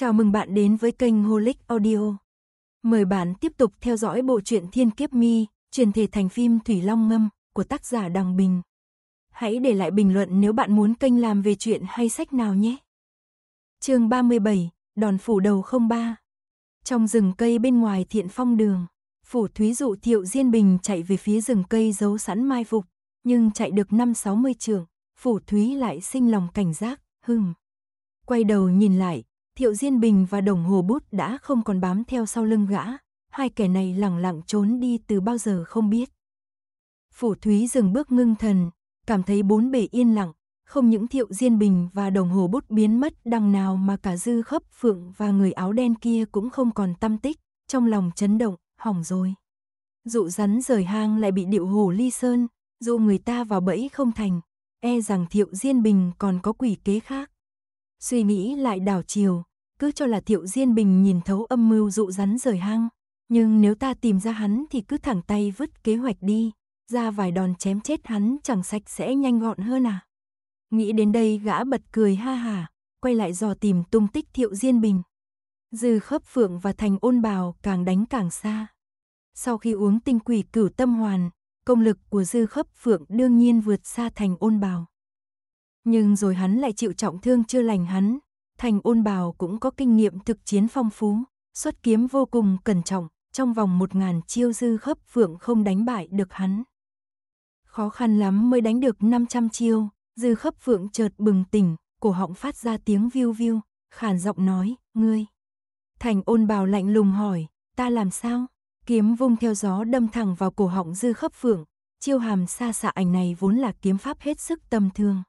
Chào mừng bạn đến với kênh Holic Audio. Mời bạn tiếp tục theo dõi bộ truyện Thiên Kiếp Mi, truyền thể thành phim Thủy Long Ngâm của tác giả Đằng Bình. Hãy để lại bình luận nếu bạn muốn kênh làm về chuyện hay sách nào nhé. Chương 37, Đòn phủ đầu 03. Trong rừng cây bên ngoài Thiện Phong đường, Phủ Thúy dụ Thiệu Diên Bình chạy về phía rừng cây giấu sẵn mai phục, nhưng chạy được 5-60 trường, Phủ Thúy lại sinh lòng cảnh giác, hừm. Quay đầu nhìn lại, Thiệu Diên Bình và đồng hồ bút đã không còn bám theo sau lưng gã, hai kẻ này lẳng lặng trốn đi từ bao giờ không biết. Phủ Thúy dừng bước ngưng thần, cảm thấy bốn bề yên lặng, không những Thiệu Diên Bình và đồng hồ bút biến mất đằng nào mà cả Dư Khấp Phượng và người áo đen kia cũng không còn tâm tích, trong lòng chấn động, hỏng rồi. Dụ rắn rời hang lại bị điệu hồ ly sơn, dụ người ta vào bẫy không thành, e rằng Thiệu Diên Bình còn có quỷ kế khác. Suy nghĩ lại đảo chiều, cứ cho là Thiệu Diên Bình nhìn thấu âm mưu dụ rắn rời hang. Nhưng nếu ta tìm ra hắn thì cứ thẳng tay vứt kế hoạch đi, ra vài đòn chém chết hắn chẳng sạch sẽ nhanh gọn hơn à. Nghĩ đến đây gã bật cười ha hà, quay lại dò tìm tung tích Thiệu Diên Bình. Dư khớp phượng và thành ôn bào càng đánh càng xa. Sau khi uống tinh quỷ cửu tâm hoàn, công lực của dư khớp phượng đương nhiên vượt xa thành ôn bào. Nhưng rồi hắn lại chịu trọng thương chưa lành hắn, Thành Ôn Bào cũng có kinh nghiệm thực chiến phong phú, xuất kiếm vô cùng cẩn trọng, trong vòng một ngàn chiêu dư khớp phượng không đánh bại được hắn. Khó khăn lắm mới đánh được 500 chiêu, dư khớp phượng chợt bừng tỉnh, cổ họng phát ra tiếng viu viu, khàn giọng nói, ngươi. Thành ôn bào lạnh lùng hỏi, ta làm sao? Kiếm vung theo gió đâm thẳng vào cổ họng dư khớp phượng, chiêu hàm xa xạ ảnh này vốn là kiếm pháp hết sức tâm thương.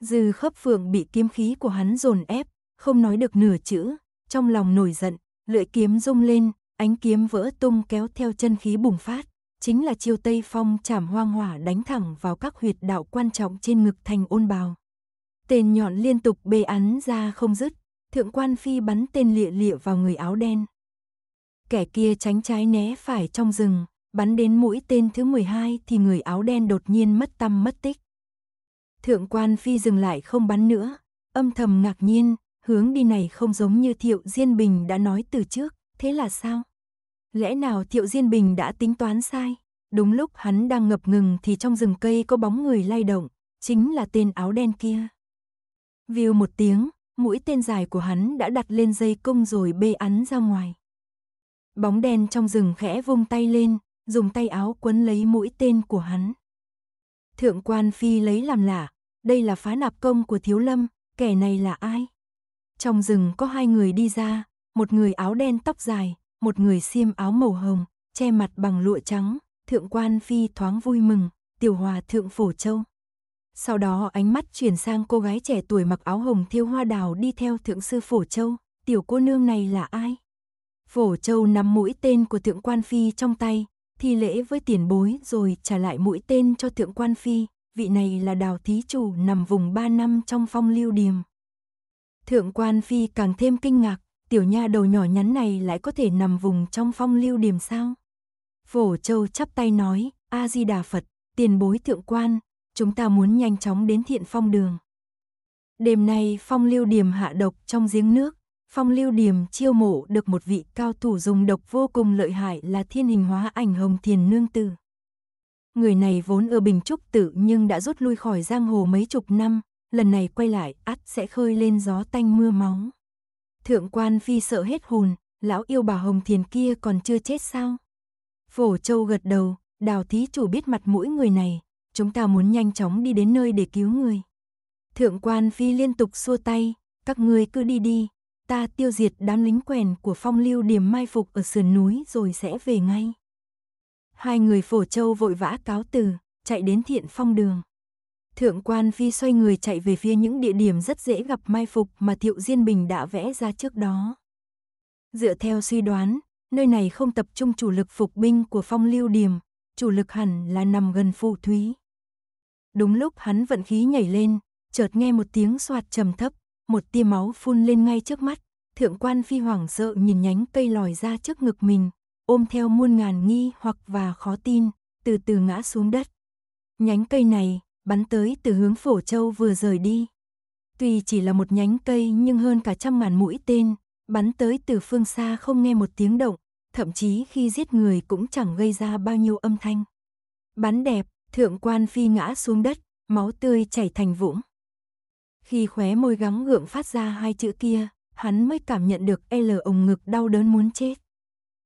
Dư khớp phượng bị kiếm khí của hắn dồn ép, không nói được nửa chữ, trong lòng nổi giận, lưỡi kiếm rung lên, ánh kiếm vỡ tung kéo theo chân khí bùng phát, chính là chiêu Tây Phong chảm hoang hỏa đánh thẳng vào các huyệt đạo quan trọng trên ngực thành ôn bào. Tên nhọn liên tục bê án ra không dứt, thượng quan phi bắn tên lịa lịa vào người áo đen. Kẻ kia tránh trái né phải trong rừng, bắn đến mũi tên thứ 12 thì người áo đen đột nhiên mất tâm mất tích. Thượng quan phi dừng lại không bắn nữa, âm thầm ngạc nhiên, hướng đi này không giống như Thiệu Diên Bình đã nói từ trước, thế là sao? Lẽ nào Thiệu Diên Bình đã tính toán sai? Đúng lúc hắn đang ngập ngừng thì trong rừng cây có bóng người lay động, chính là tên áo đen kia. Viu một tiếng, mũi tên dài của hắn đã đặt lên dây cung rồi bê ắn ra ngoài. Bóng đen trong rừng khẽ vung tay lên, dùng tay áo quấn lấy mũi tên của hắn. Thượng quan phi lấy làm lạ, đây là phá nạp công của thiếu lâm, kẻ này là ai? Trong rừng có hai người đi ra, một người áo đen tóc dài, một người xiêm áo màu hồng, che mặt bằng lụa trắng, thượng quan phi thoáng vui mừng, tiểu hòa thượng phổ châu. Sau đó ánh mắt chuyển sang cô gái trẻ tuổi mặc áo hồng thiêu hoa đào đi theo thượng sư phổ châu, tiểu cô nương này là ai? Phổ châu nắm mũi tên của thượng quan phi trong tay, thi lễ với tiền bối rồi trả lại mũi tên cho thượng quan phi, vị này là đào thí chủ nằm vùng ba năm trong phong lưu điềm. Thượng quan phi càng thêm kinh ngạc, tiểu nha đầu nhỏ nhắn này lại có thể nằm vùng trong phong lưu điềm sao? Phổ Châu chắp tay nói, A-di-đà Phật, tiền bối thượng quan, chúng ta muốn nhanh chóng đến thiện phong đường. Đêm nay phong lưu điềm hạ độc trong giếng nước, Phong lưu điềm chiêu mộ được một vị cao thủ dùng độc vô cùng lợi hại là thiên hình hóa ảnh hồng thiền nương tử. Người này vốn ở Bình Trúc Tự nhưng đã rút lui khỏi giang hồ mấy chục năm, lần này quay lại ắt sẽ khơi lên gió tanh mưa máu. Thượng quan phi sợ hết hồn, lão yêu bà Hồng Thiền kia còn chưa chết sao? Phổ Châu gật đầu, đào thí chủ biết mặt mũi người này, chúng ta muốn nhanh chóng đi đến nơi để cứu người. Thượng quan phi liên tục xua tay, các ngươi cứ đi đi, ta tiêu diệt đám lính quèn của phong lưu điểm mai phục ở sườn núi rồi sẽ về ngay. Hai người phổ châu vội vã cáo từ, chạy đến thiện phong đường. Thượng quan phi xoay người chạy về phía những địa điểm rất dễ gặp mai phục mà Thiệu Diên Bình đã vẽ ra trước đó. Dựa theo suy đoán, nơi này không tập trung chủ lực phục binh của phong lưu điểm, chủ lực hẳn là nằm gần phù thúy. Đúng lúc hắn vận khí nhảy lên, chợt nghe một tiếng soạt trầm thấp, một tia máu phun lên ngay trước mắt, thượng quan phi hoảng sợ nhìn nhánh cây lòi ra trước ngực mình, ôm theo muôn ngàn nghi hoặc và khó tin, từ từ ngã xuống đất. Nhánh cây này bắn tới từ hướng phổ châu vừa rời đi. Tuy chỉ là một nhánh cây nhưng hơn cả trăm ngàn mũi tên, bắn tới từ phương xa không nghe một tiếng động, thậm chí khi giết người cũng chẳng gây ra bao nhiêu âm thanh. Bắn đẹp, thượng quan phi ngã xuống đất, máu tươi chảy thành vũng. Khi khóe môi gắng gượng phát ra hai chữ kia, hắn mới cảm nhận được L ống ngực đau đớn muốn chết.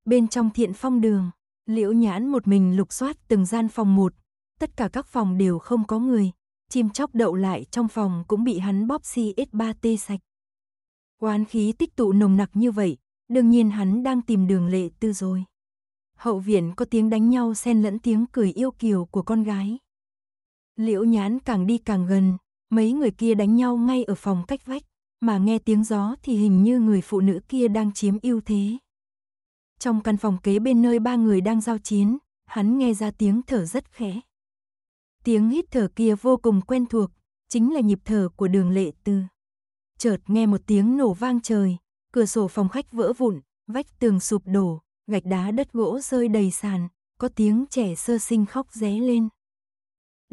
Bên trong thiện phong đường, liễu nhãn một mình lục soát từng gian phòng một, tất cả các phòng đều không có người, chim chóc đậu lại trong phòng cũng bị hắn bóp CX3T sạch. Oán khí tích tụ nồng nặc như vậy, đương nhiên hắn đang tìm đường lệ tư rồi. Hậu viện có tiếng đánh nhau xen lẫn tiếng cười yêu kiều của con gái. Liễu nhãn càng đi càng gần, mấy người kia đánh nhau ngay ở phòng cách vách, mà nghe tiếng gió thì hình như người phụ nữ kia đang chiếm ưu thế. Trong căn phòng kế bên nơi ba người đang giao chiến, hắn nghe ra tiếng thở rất khẽ. Tiếng hít thở kia vô cùng quen thuộc, chính là nhịp thở của đường lệ tư. Chợt nghe một tiếng nổ vang trời, cửa sổ phòng khách vỡ vụn, vách tường sụp đổ, gạch đá đất gỗ rơi đầy sàn, có tiếng trẻ sơ sinh khóc ré lên.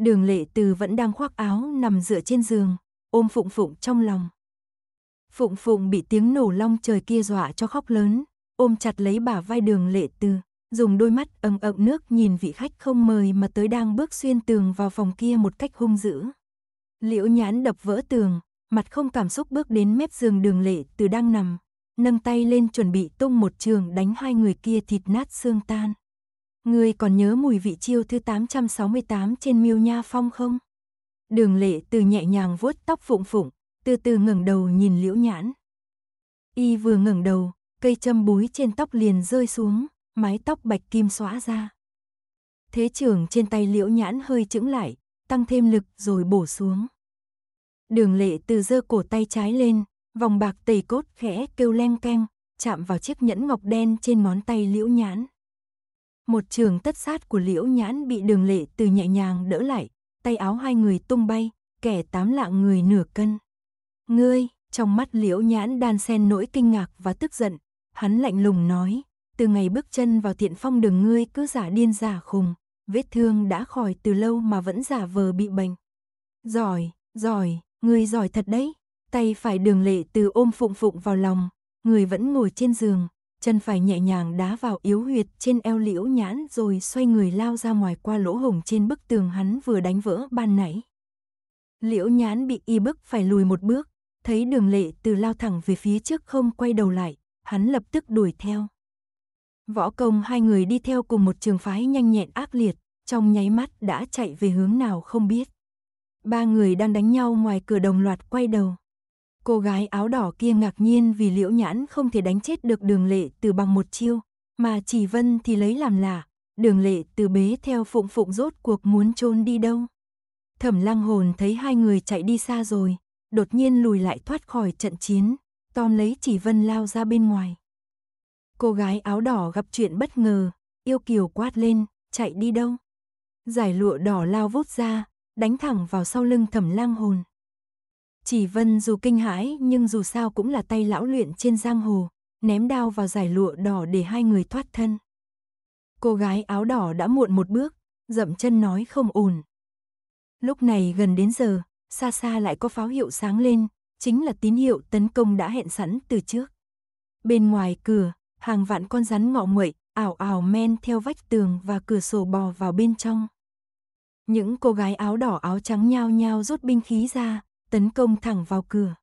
Đường lệ từ vẫn đang khoác áo nằm dựa trên giường, ôm Phụng Phụng trong lòng. Phụng Phụng bị tiếng nổ long trời kia dọa cho khóc lớn, ôm chặt lấy bả vai đường lệ từ, dùng đôi mắt ấm ậm nước nhìn vị khách không mời mà tới đang bước xuyên tường vào phòng kia một cách hung dữ. Liễu nhãn đập vỡ tường, mặt không cảm xúc bước đến mép giường đường lệ từ đang nằm, nâng tay lên chuẩn bị tung một trường đánh hai người kia thịt nát xương tan. Ngươi còn nhớ mùi vị chiêu thứ 868 trên miêu nha phong không? Đường lệ từ nhẹ nhàng vuốt tóc phụng phụng, từ từ ngẩng đầu nhìn liễu nhãn. Y vừa ngẩng đầu, cây châm búi trên tóc liền rơi xuống, mái tóc bạch kim xóa ra. Thế trường trên tay liễu nhãn hơi chững lại, tăng thêm lực rồi bổ xuống. Đường lệ từ giơ cổ tay trái lên, vòng bạc tầy cốt khẽ kêu leng keng, chạm vào chiếc nhẫn ngọc đen trên ngón tay liễu nhãn một trường tất sát của liễu nhãn bị đường lệ từ nhẹ nhàng đỡ lại, tay áo hai người tung bay, kẻ tám lạng người nửa cân. Ngươi, trong mắt liễu nhãn đan sen nỗi kinh ngạc và tức giận, hắn lạnh lùng nói, từ ngày bước chân vào thiện phong đường ngươi cứ giả điên giả khùng, vết thương đã khỏi từ lâu mà vẫn giả vờ bị bệnh. Giỏi, giỏi, ngươi giỏi thật đấy, tay phải đường lệ từ ôm phụng phụng vào lòng, người vẫn ngồi trên giường, chân phải nhẹ nhàng đá vào yếu huyệt trên eo liễu nhãn rồi xoay người lao ra ngoài qua lỗ hổng trên bức tường hắn vừa đánh vỡ ban nãy. Liễu nhãn bị y bức phải lùi một bước, thấy đường lệ từ lao thẳng về phía trước không quay đầu lại, hắn lập tức đuổi theo. Võ công hai người đi theo cùng một trường phái nhanh nhẹn ác liệt, trong nháy mắt đã chạy về hướng nào không biết. Ba người đang đánh nhau ngoài cửa đồng loạt quay đầu. Cô gái áo đỏ kia ngạc nhiên vì liễu nhãn không thể đánh chết được đường lệ từ bằng một chiêu, mà chỉ vân thì lấy làm lạ, đường lệ từ bế theo phụng phụng rốt cuộc muốn trôn đi đâu. Thẩm lang hồn thấy hai người chạy đi xa rồi, đột nhiên lùi lại thoát khỏi trận chiến, tóm lấy chỉ vân lao ra bên ngoài. Cô gái áo đỏ gặp chuyện bất ngờ, yêu kiều quát lên, chạy đi đâu. Giải lụa đỏ lao vút ra, đánh thẳng vào sau lưng thẩm lang hồn. Chỉ vân dù kinh hãi nhưng dù sao cũng là tay lão luyện trên giang hồ, ném đao vào giải lụa đỏ để hai người thoát thân. Cô gái áo đỏ đã muộn một bước, dậm chân nói không ổn. Lúc này gần đến giờ, xa xa lại có pháo hiệu sáng lên, chính là tín hiệu tấn công đã hẹn sẵn từ trước. Bên ngoài cửa, hàng vạn con rắn ngọ nguậy, ảo ảo men theo vách tường và cửa sổ bò vào bên trong. Những cô gái áo đỏ áo trắng nhao nhao rút binh khí ra, tấn công thẳng vào cửa.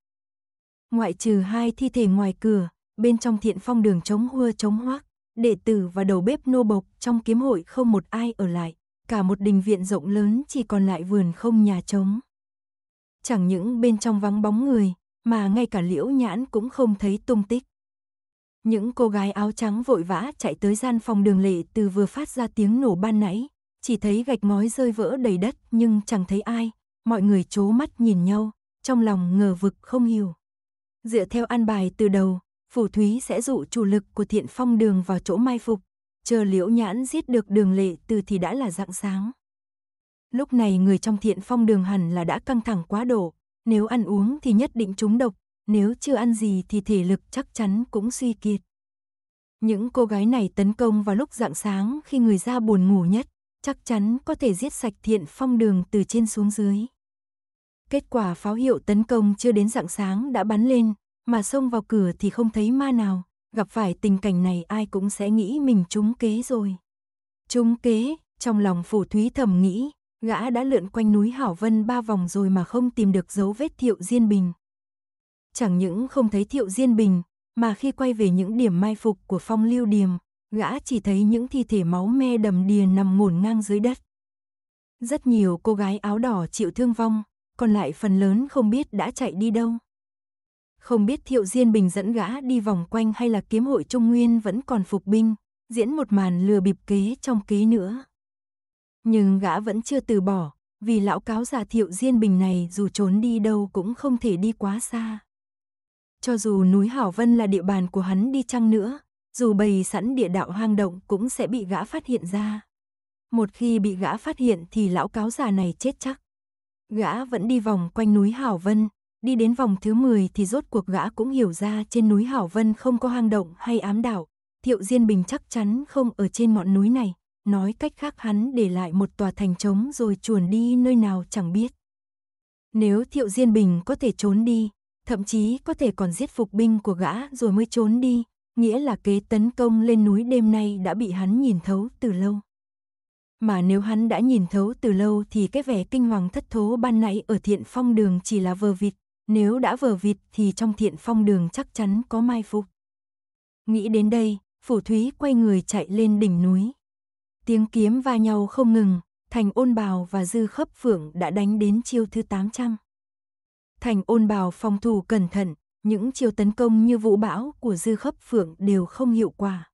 Ngoại trừ hai thi thể ngoài cửa, bên trong thiện phong đường chống hua chống hoác, đệ tử và đầu bếp nô bộc trong kiếm hội không một ai ở lại, cả một đình viện rộng lớn chỉ còn lại vườn không nhà trống. Chẳng những bên trong vắng bóng người, mà ngay cả liễu nhãn cũng không thấy tung tích. Những cô gái áo trắng vội vã chạy tới gian phòng đường lệ từ vừa phát ra tiếng nổ ban nãy, chỉ thấy gạch ngói rơi vỡ đầy đất nhưng chẳng thấy ai, mọi người chố mắt nhìn nhau, trong lòng ngờ vực không hiểu. Dựa theo an bài từ đầu, Phủ Thúy sẽ dụ chủ lực của thiện phong đường vào chỗ mai phục, chờ liễu nhãn giết được đường lệ từ thì đã là dạng sáng. Lúc này người trong thiện phong đường hẳn là đã căng thẳng quá độ, nếu ăn uống thì nhất định trúng độc, nếu chưa ăn gì thì thể lực chắc chắn cũng suy kiệt. Những cô gái này tấn công vào lúc dạng sáng khi người ra buồn ngủ nhất, chắc chắn có thể giết sạch thiện phong đường từ trên xuống dưới. Kết quả pháo hiệu tấn công chưa đến rạng sáng đã bắn lên, mà xông vào cửa thì không thấy ma nào, gặp phải tình cảnh này ai cũng sẽ nghĩ mình trúng kế rồi. Trúng kế, trong lòng phủ thúy thầm nghĩ, gã đã lượn quanh núi Hảo Vân ba vòng rồi mà không tìm được dấu vết Thiệu Diên Bình. Chẳng những không thấy Thiệu Diên Bình, mà khi quay về những điểm mai phục của phong lưu điềm, gã chỉ thấy những thi thể máu me đầm đìa nằm ngổn ngang dưới đất. Rất nhiều cô gái áo đỏ chịu thương vong, còn lại phần lớn không biết đã chạy đi đâu. Không biết Thiệu Diên Bình dẫn gã đi vòng quanh hay là kiếm hội Trung Nguyên vẫn còn phục binh, diễn một màn lừa bịp kế trong kế nữa. Nhưng gã vẫn chưa từ bỏ, vì lão cáo già Thiệu Diên Bình này dù trốn đi đâu cũng không thể đi quá xa. Cho dù núi Hảo Vân là địa bàn của hắn đi chăng nữa, dù bày sẵn địa đạo hang động cũng sẽ bị gã phát hiện ra. Một khi bị gã phát hiện thì lão cáo già này chết chắc. Gã vẫn đi vòng quanh núi Hảo Vân, đi đến vòng thứ 10 thì rốt cuộc gã cũng hiểu ra trên núi Hảo Vân không có hang động hay ám đảo, Thiệu Diên Bình chắc chắn không ở trên ngọn núi này, nói cách khác hắn để lại một tòa thành trống rồi chuồn đi nơi nào chẳng biết. Nếu Thiệu Diên Bình có thể trốn đi, thậm chí có thể còn giết phục binh của gã rồi mới trốn đi, nghĩa là kế tấn công lên núi đêm nay đã bị hắn nhìn thấu từ lâu. Mà nếu hắn đã nhìn thấu từ lâu thì cái vẻ kinh hoàng thất thố ban nãy ở thiện phong đường chỉ là vờ vịt, nếu đã vờ vịt thì trong thiện phong đường chắc chắn có mai phục. Nghĩ đến đây, Phủ thúy quay người chạy lên đỉnh núi. Tiếng kiếm va nhau không ngừng, thành ôn bào và dư khấp phượng đã đánh đến chiêu thứ 800. Thành ôn bào phòng thủ cẩn thận, những chiêu tấn công như vũ bão của dư khấp phượng đều không hiệu quả.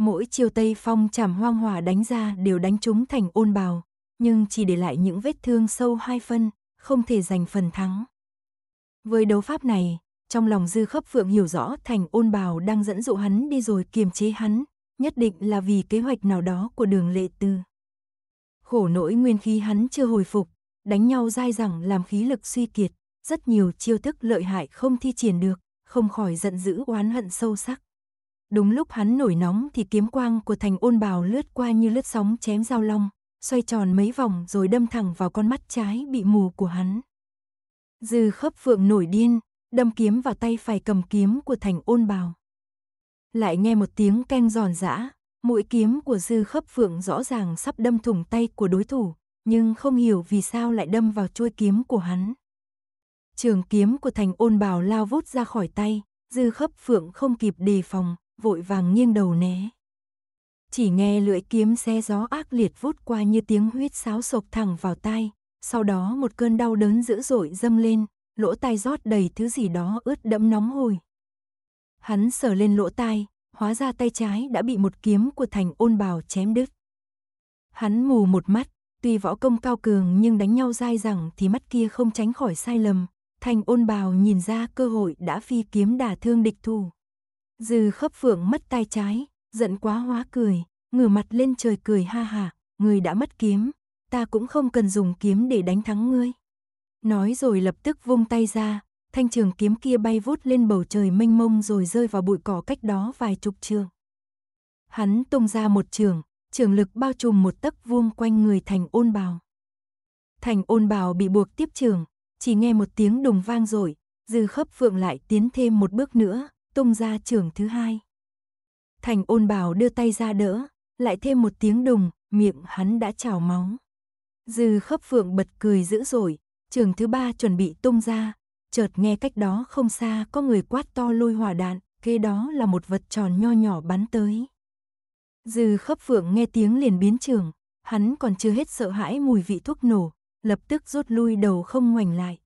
Mỗi chiều Tây Phong chảm hoang hỏa đánh ra đều đánh chúng thành ôn bào, nhưng chỉ để lại những vết thương sâu hai phân, không thể giành phần thắng. Với đấu pháp này, trong lòng Dư Khấp Phượng hiểu rõ thành ôn bào đang dẫn dụ hắn đi rồi kiềm chế hắn, nhất định là vì kế hoạch nào đó của đường lệ tư. Khổ nỗi nguyên khí hắn chưa hồi phục, đánh nhau dai dẳng làm khí lực suy kiệt, rất nhiều chiêu thức lợi hại không thi triển được, không khỏi giận dữ oán hận sâu sắc. Đúng lúc hắn nổi nóng thì kiếm quang của thành ôn bào lướt qua như lướt sóng chém dao long, xoay tròn mấy vòng rồi đâm thẳng vào con mắt trái bị mù của hắn. Dư khớp phượng nổi điên, đâm kiếm vào tay phải cầm kiếm của thành ôn bào. Lại nghe một tiếng canh giòn giã, mũi kiếm của dư khớp phượng rõ ràng sắp đâm thủng tay của đối thủ, nhưng không hiểu vì sao lại đâm vào chuôi kiếm của hắn. Trường kiếm của thành ôn bào lao vút ra khỏi tay, dư khớp phượng không kịp đề phòng, vội vàng nghiêng đầu né. Chỉ nghe lưỡi kiếm xe gió ác liệt vút qua như tiếng huyết sáo sộc thẳng vào tai, sau đó một cơn đau đớn dữ dội dâng lên, lỗ tai rót đầy thứ gì đó ướt đẫm nóng hổi. Hắn sờ lên lỗ tai, hóa ra tay trái đã bị một kiếm của thành ôn bào chém đứt. Hắn mù một mắt, tuy võ công cao cường nhưng đánh nhau dai dẳng thì mắt kia không tránh khỏi sai lầm. Thành ôn bào nhìn ra cơ hội đã phi kiếm đả thương địch thủ. Dư khớp phượng mất tay trái, giận quá hóa cười, ngửa mặt lên trời cười ha hả, người đã mất kiếm, ta cũng không cần dùng kiếm để đánh thắng ngươi. Nói rồi lập tức vung tay ra, thanh trường kiếm kia bay vút lên bầu trời mênh mông rồi rơi vào bụi cỏ cách đó vài chục trường. Hắn tung ra một trường, trường lực bao trùm một tấc vuông quanh người thành ôn bào. Thành ôn bào bị buộc tiếp trường, chỉ nghe một tiếng đùng vang rồi, dư khớp phượng lại tiến thêm một bước nữa, tung ra trường thứ hai. Thành ôn bảo đưa tay ra đỡ, lại thêm một tiếng đùng, miệng hắn đã trào máu. Dư khớp phượng bật cười dữ dội, trường thứ ba chuẩn bị tung ra, chợt nghe cách đó không xa có người quát to lôi hỏa đạn, kế đó là một vật tròn nho nhỏ bắn tới. Dư khớp phượng nghe tiếng liền biến trường, hắn còn chưa hết sợ hãi mùi vị thuốc nổ, lập tức rút lui đầu không ngoảnh lại.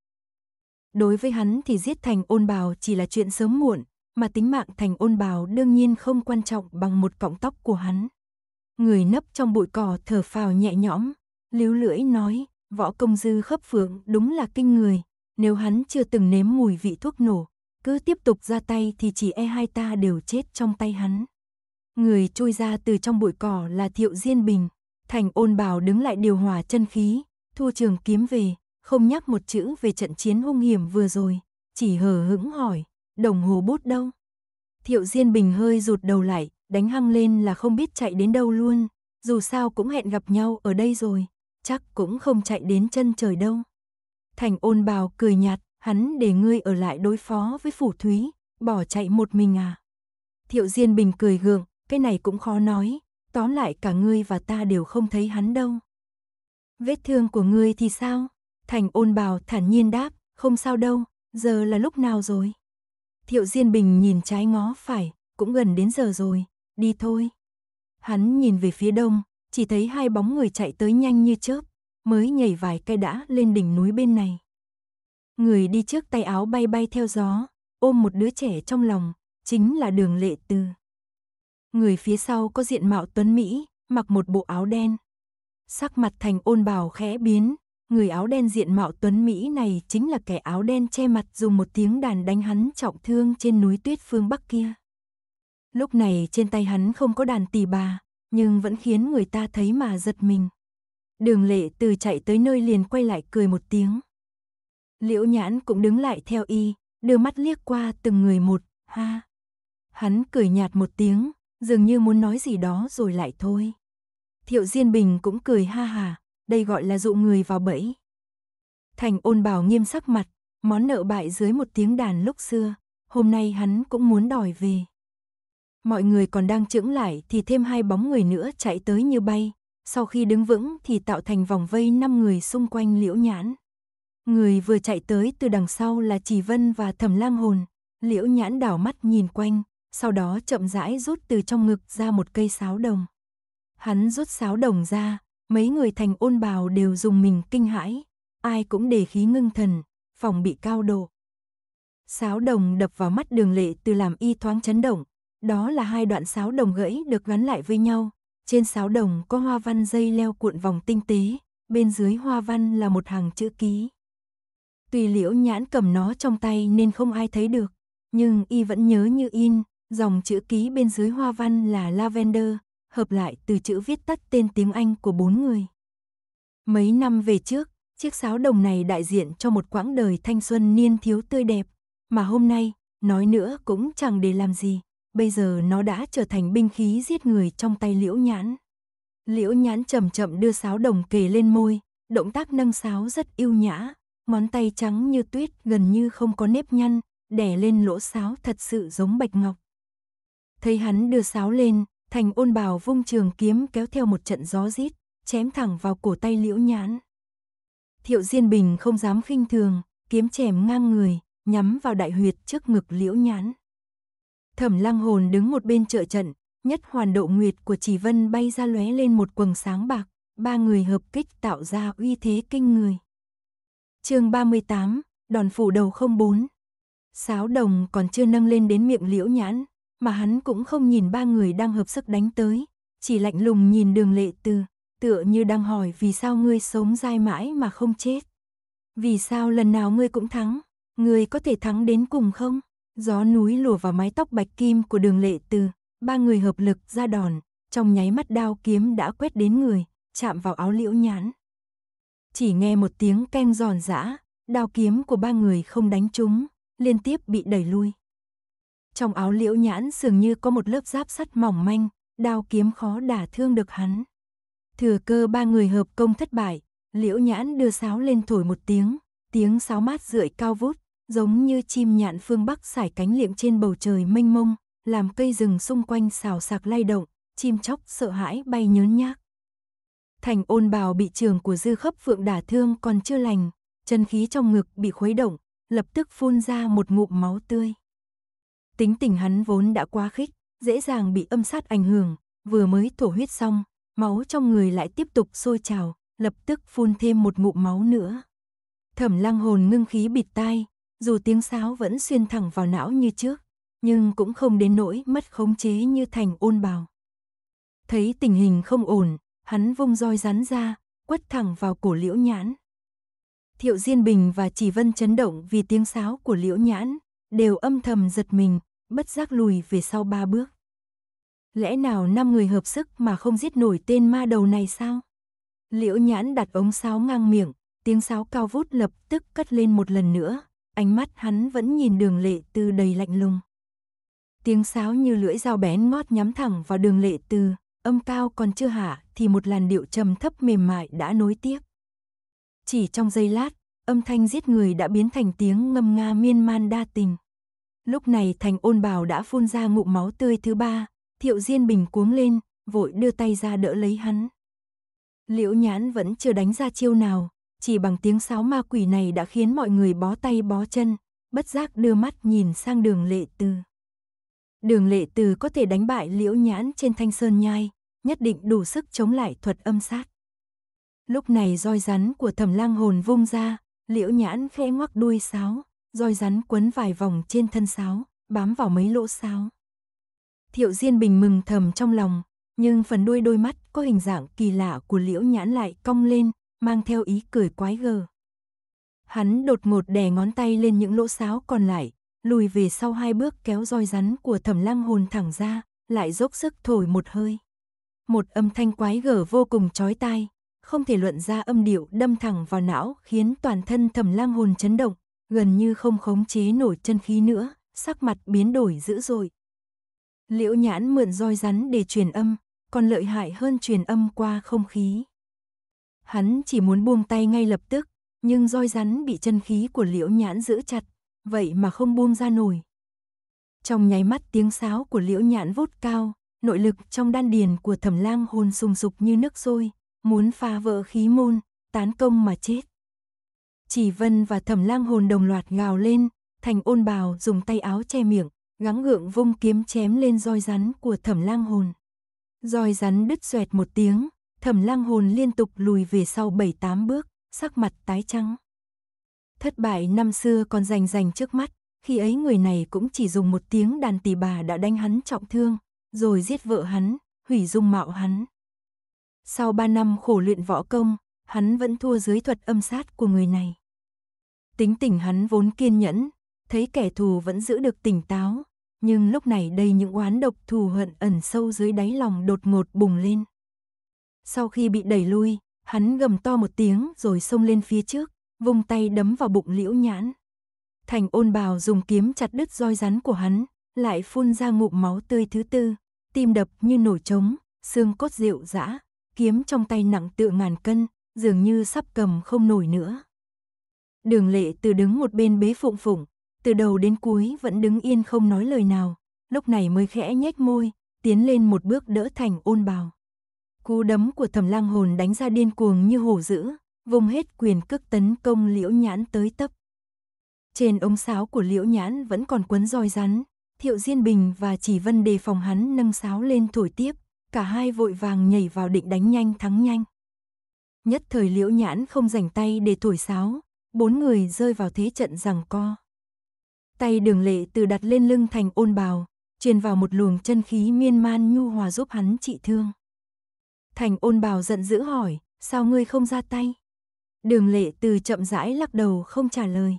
Đối với hắn thì giết thành ôn bào chỉ là chuyện sớm muộn, mà tính mạng thành ôn bào đương nhiên không quan trọng bằng một cọng tóc của hắn. Người nấp trong bụi cỏ thở phào nhẹ nhõm, líu lưỡi nói, võ công dư khớp phượng đúng là kinh người, nếu hắn chưa từng nếm mùi vị thuốc nổ, cứ tiếp tục ra tay thì chỉ e hai ta đều chết trong tay hắn. Người trôi ra từ trong bụi cỏ là Thiệu Diên Bình, thành ôn bào đứng lại điều hòa chân khí, thu trường kiếm về, không nhắc một chữ về trận chiến hung hiểm vừa rồi, chỉ hờ hững hỏi, Đồng hồ bút đâu? Thiệu Diên Bình hơi rụt đầu lại, đánh hăng lên là không biết chạy đến đâu luôn, dù sao cũng hẹn gặp nhau ở đây rồi, chắc cũng không chạy đến chân trời đâu. Thành ôn bào cười nhạt, hắn để ngươi ở lại đối phó với phủ thúy, bỏ chạy một mình à. Thiệu Diên Bình cười gượng, cái này cũng khó nói, tóm lại cả ngươi và ta đều không thấy hắn đâu. Vết thương của ngươi thì sao? Thành ôn bào thản nhiên đáp, không sao đâu, giờ là lúc nào rồi? Thiệu Diên Bình nhìn trái ngó phải, cũng gần đến giờ rồi, đi thôi. Hắn nhìn về phía đông, chỉ thấy hai bóng người chạy tới nhanh như chớp, mới nhảy vài cây đã lên đỉnh núi bên này. Người đi trước tay áo bay bay theo gió, ôm một đứa trẻ trong lòng, chính là đường lệ tư. Người phía sau có diện mạo tuấn Mỹ, mặc một bộ áo đen. Sắc mặt thành ôn bào khẽ biến, người áo đen diện mạo tuấn Mỹ này chính là kẻ áo đen che mặt dùng một tiếng đàn đánh hắn trọng thương trên núi tuyết phương Bắc kia. Lúc này trên tay hắn không có đàn tỳ bà, nhưng vẫn khiến người ta thấy mà giật mình. Đường lệ từ chạy tới nơi liền quay lại cười một tiếng. Liễu nhãn cũng đứng lại theo y, đưa mắt liếc qua từng người một, ha. Hắn cười nhạt một tiếng, dường như muốn nói gì đó rồi lại thôi. Thiệu Diên Bình cũng cười ha hà, đây gọi là dụ người vào bẫy. Thành ôn bảo nghiêm sắc mặt, món nợ bại dưới một tiếng đàn lúc xưa, hôm nay hắn cũng muốn đòi về. Mọi người còn đang chững lại thì thêm hai bóng người nữa chạy tới như bay, sau khi đứng vững thì tạo thành vòng vây năm người xung quanh liễu nhãn. Người vừa chạy tới từ đằng sau là Chỉ Vân và Thẩm Lang Hồn, liễu nhãn đảo mắt nhìn quanh, sau đó chậm rãi rút từ trong ngực ra một cây sáo đồng. Hắn rút sáo đồng ra, Mấy người thành ôn bào đều dùng mình kinh hãi, ai cũng để khí ngưng thần, phòng bị cao độ. Sáo đồng đập vào mắt đường lệ từ làm y thoáng chấn động, đó là hai đoạn sáo đồng gãy được gắn lại với nhau. Trên sáo đồng có hoa văn dây leo cuộn vòng tinh tế, bên dưới hoa văn là một hàng chữ ký. Tùy liễu nhãn cầm nó trong tay nên không ai thấy được, nhưng y vẫn nhớ như in, dòng chữ ký bên dưới hoa văn là lavender, hợp lại từ chữ viết tắt tên tiếng Anh của bốn người. Mấy năm về trước, chiếc sáo đồng này đại diện cho một quãng đời thanh xuân niên thiếu tươi đẹp, mà hôm nay, nói nữa cũng chẳng để làm gì, bây giờ nó đã trở thành binh khí giết người trong tay Liễu Nhãn. Liễu Nhãn chậm chậm đưa sáo đồng kề lên môi, động tác nâng sáo rất yêu nhã, ngón tay trắng như tuyết gần như không có nếp nhăn, đè lên lỗ sáo thật sự giống bạch ngọc. Thấy hắn đưa sáo lên, Thành ôn bào vung trường kiếm kéo theo một trận gió rít, chém thẳng vào cổ tay liễu nhãn. Thiệu Diên Bình không dám khinh thường, kiếm chèm ngang người, nhắm vào đại huyệt trước ngực liễu nhãn. Thẩm lăng hồn đứng một bên trợ trận, nhất hoàn độ nguyệt của chỉ vân bay ra lóe lên một quầng sáng bạc, ba người hợp kích tạo ra uy thế kinh người. chương 38, đòn phủ đầu 04. Sáo đồng còn chưa nâng lên đến miệng liễu nhãn, mà hắn cũng không nhìn ba người đang hợp sức đánh tới, chỉ lạnh lùng nhìn đường lệ từ, tựa như đang hỏi vì sao ngươi sống dai mãi mà không chết. Vì sao lần nào ngươi cũng thắng, ngươi có thể thắng đến cùng không? Gió núi lùa vào mái tóc bạch kim của đường lệ từ, ba người hợp lực ra đòn, trong nháy mắt đao kiếm đã quét đến người, chạm vào áo liễu nhãn. Chỉ nghe một tiếng keng giòn giã, đao kiếm của ba người không đánh trúng, liên tiếp bị đẩy lui trong áo liễu nhãn dường như có một lớp giáp sắt mỏng manh, đao kiếm khó đả thương được hắn. Thừa cơ ba người hợp công thất bại, liễu nhãn đưa sáo lên thổi một tiếng, tiếng sáo mát rượi cao vút, giống như chim nhạn phương Bắc sải cánh liệm trên bầu trời mênh mông, làm cây rừng xung quanh xào sạc lay động, chim chóc sợ hãi bay nhớn nhác. Thành ôn bào bị trường của dư khấp phượng đả thương còn chưa lành, chân khí trong ngực bị khuấy động, lập tức phun ra một ngụm máu tươi. Tính tình hắn vốn đã quá khích, dễ dàng bị âm sát ảnh hưởng, vừa mới thổ huyết xong, máu trong người lại tiếp tục sôi trào, lập tức phun thêm một ngụm máu nữa. Thẩm lăng hồn ngưng khí bịt tai, dù tiếng sáo vẫn xuyên thẳng vào não như trước, nhưng cũng không đến nỗi mất khống chế như thành ôn bào. Thấy tình hình không ổn, hắn vung roi rắn ra, quất thẳng vào cổ liễu nhãn. Thiệu Diên Bình và Chỉ Vân chấn động vì tiếng sáo của liễu nhãn, đều âm thầm giật mình, bất giác lùi về sau ba bước. Lẽ nào năm người hợp sức mà không giết nổi tên ma đầu này sao? Liễu nhãn đặt ống sáo ngang miệng, tiếng sáo cao vút lập tức cất lên một lần nữa, ánh mắt hắn vẫn nhìn đường lệ tư đầy lạnh lùng. Tiếng sáo như lưỡi dao bén ngót nhắm thẳng vào đường lệ tư, âm cao còn chưa hạ thì một làn điệu trầm thấp mềm mại đã nối tiếp. Chỉ trong giây lát, âm thanh giết người đã biến thành tiếng ngâm nga miên man đa tình. Lúc này thành ôn bào đã phun ra ngụm máu tươi thứ ba, thiệu diên bình cuống lên, vội đưa tay ra đỡ lấy hắn. Liễu nhãn vẫn chưa đánh ra chiêu nào, chỉ bằng tiếng sáo ma quỷ này đã khiến mọi người bó tay bó chân, bất giác đưa mắt nhìn sang đường lệ từ. Đường lệ từ có thể đánh bại liễu nhãn trên thanh sơn nhai, nhất định đủ sức chống lại thuật âm sát. Lúc này roi rắn của thẩm lang hồn vung ra, liễu nhãn khẽ ngoắc đuôi sáo roi rắn quấn vài vòng trên thân sáo, bám vào mấy lỗ sáo. Thiệu Diên Bình mừng thầm trong lòng, nhưng phần đuôi đôi mắt có hình dạng kỳ lạ của liễu nhãn lại cong lên, mang theo ý cười quái gở. Hắn đột ngột đè ngón tay lên những lỗ sáo còn lại, lùi về sau hai bước kéo roi rắn của thẩm lăng hồn thẳng ra, lại dốc sức thổi một hơi. Một âm thanh quái gở vô cùng chói tai, không thể luận ra âm điệu đâm thẳng vào não khiến toàn thân thẩm lang hồn chấn động, gần như không khống chế nổi chân khí nữa, sắc mặt biến đổi dữ dội. Liễu nhãn mượn roi rắn để truyền âm, còn lợi hại hơn truyền âm qua không khí. Hắn chỉ muốn buông tay ngay lập tức, nhưng roi rắn bị chân khí của liễu nhãn giữ chặt, vậy mà không buông ra nổi. Trong nháy mắt tiếng sáo của liễu nhãn vút cao, nội lực trong đan điền của thẩm lang hồn sùng sục như nước sôi, muốn phá vỡ khí môn, tán công mà chết. Chỉ Vân và Thẩm Lang hồn đồng loạt gào lên, Thành Ôn Bào dùng tay áo che miệng, gắng gượng vung kiếm chém lên roi rắn của Thẩm Lang hồn. Roi rắn đứt xoẹt một tiếng, Thẩm Lang hồn liên tục lùi về sau 7, 8 bước, sắc mặt tái trắng. Thất bại năm xưa còn rành rành trước mắt, khi ấy người này cũng chỉ dùng một tiếng đàn tỳ bà đã đánh hắn trọng thương, rồi giết vợ hắn, hủy dung mạo hắn. Sau ba năm khổ luyện võ công, hắn vẫn thua dưới thuật âm sát của người này. Tính tình hắn vốn kiên nhẫn, thấy kẻ thù vẫn giữ được tỉnh táo, nhưng lúc này đây những oán độc thù hận ẩn sâu dưới đáy lòng đột ngột bùng lên. Sau khi bị đẩy lui, hắn gầm to một tiếng rồi xông lên phía trước, vung tay đấm vào bụng liễu nhãn. Thành ôn bào dùng kiếm chặt đứt roi rắn của hắn, lại phun ra ngụm máu tươi thứ tư, tim đập như nổi trống, xương cốt rệu dã, kiếm trong tay nặng tựa ngàn cân, dường như sắp cầm không nổi nữa. Đường lệ từ đứng một bên bế phụng phụng, từ đầu đến cuối vẫn đứng yên không nói lời nào, lúc này mới khẽ nhếch môi, tiến lên một bước đỡ thành ôn bào. Cú đấm của thầm lang hồn đánh ra điên cuồng như hổ dữ, vùng hết quyền cước tấn công liễu nhãn tới tấp. Trên ống sáo của liễu nhãn vẫn còn quấn roi rắn, thiệu diên bình và chỉ vân đề phòng hắn nâng sáo lên thổi tiếp, cả hai vội vàng nhảy vào định đánh nhanh thắng nhanh. Nhất thời liễu nhãn không rảnh tay để thổi sáo, bốn người rơi vào thế trận rằng co. Tay đường lệ từ đặt lên lưng thành ôn bào, truyền vào một luồng chân khí miên man nhu hòa giúp hắn trị thương. Thành ôn bào giận dữ hỏi, sao ngươi không ra tay? Đường lệ từ chậm rãi lắc đầu không trả lời.